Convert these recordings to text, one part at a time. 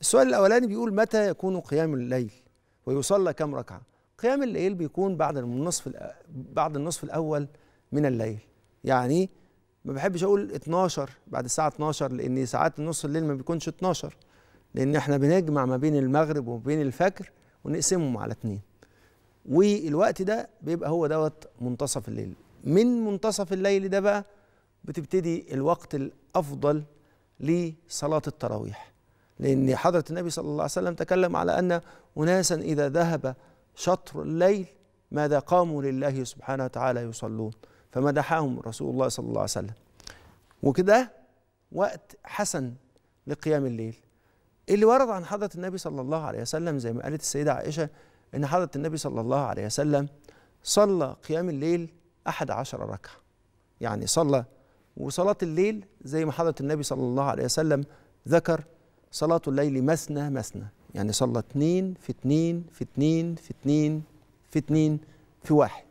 السؤال الأولاني بيقول متى يكون قيام الليل ويصلى كم ركعة قيام الليل بيكون بعد النصف بعد النصف الأول من الليل يعني ما بحبش أقول 12 بعد الساعة 12 لأن ساعات نص الليل ما بيكونش 12 لأن احنا بنجمع ما بين المغرب وما بين الفجر ونقسمهم على اتنين والوقت ده بيبقى هو دوت منتصف الليل من منتصف الليل ده بقى بتبتدي الوقت الأفضل لصلاة التراويح لأن حضرة النبي صلى الله عليه وسلم تكلم على أن أناسا إذا ذهب شطر الليل ماذا قاموا لله سبحانه وتعالى يصلون فمدحهم رسول الله صلى الله عليه وسلم وكده وقت حسن لقيام الليل اللي ورد عن حضرة النبي صلى الله عليه وسلم زي ما قالت السيدة عائشة إن حضرة النبي صلى الله عليه وسلم صلى قيام الليل أحد عشر ركعة يعني صلى وصلاة الليل زي ما حضرة النبي صلى الله عليه وسلم ذكر صلاة الليل مثنى مثنى يعني صلى اتنين في اتنين في اتنين في اتنين في اثنين في واحد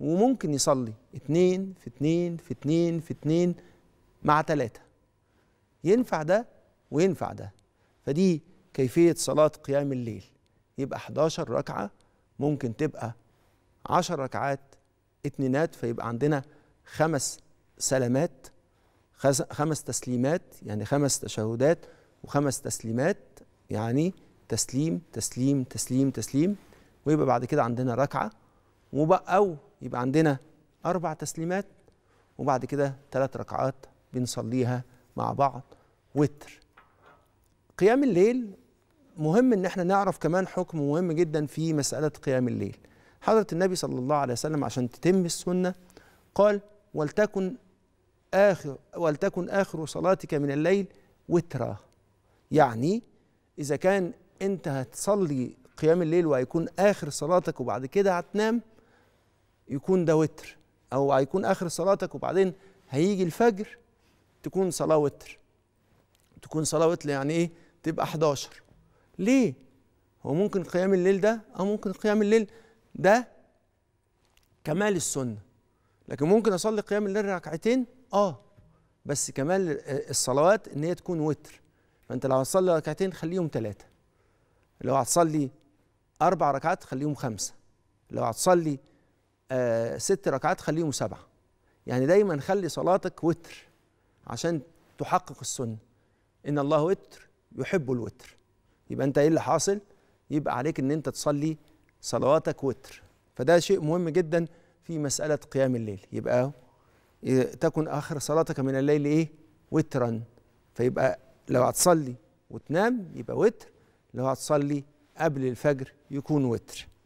وممكن يصلي اتنين في اتنين في اتنين في اتنين مع تلاتة ينفع ده وينفع ده فدي كيفية صلاة قيام الليل يبقى 11 ركعة ممكن تبقى 10 ركعات اتنينات فيبقى عندنا خمس سلامات خمس تسليمات يعني خمس تشهدات وخمس تسليمات يعني تسليم تسليم تسليم تسليم ويبقى بعد كده عندنا ركعة وبقى أو يبقى عندنا أربع تسليمات وبعد كده ثلاث ركعات بنصليها مع بعض وتر قيام الليل مهم ان احنا نعرف كمان حكم مهم جدا في مسألة قيام الليل حضرة النبي صلى الله عليه وسلم عشان تتم السنة قال ولتكن آخر ولتكن آخر صلاتك من الليل وترا يعني إذا كان أنت هتصلي قيام الليل وهيكون آخر صلاتك وبعد كده هتنام يكون ده وتر أو هيكون آخر صلاتك وبعدين هيجي الفجر تكون صلاة وتر تكون صلاة وتر يعني إيه تبقى 11 ليه؟ هو ممكن قيام الليل ده أو ممكن قيام الليل ده كمال السنة لكن ممكن أصلي قيام الليل ركعتين اه بس كمان الصلوات ان هي تكون وتر فانت لو هتصلي ركعتين خليهم ثلاثه لو هتصلي اربع ركعات خليهم خمسه لو هتصلي آه ست ركعات خليهم سبعه يعني دايما خلي صلاتك وتر عشان تحقق السنه ان الله وتر يحب الوتر يبقى انت ايه اللي حاصل يبقى عليك ان انت تصلي صلواتك وتر فده شيء مهم جدا في مساله قيام الليل يبقى تكن آخر صلاتك من الليل إيه وترا فيبقى لو هتصلي وتنام يبقى وتر لو هتصلي قبل الفجر يكون وتر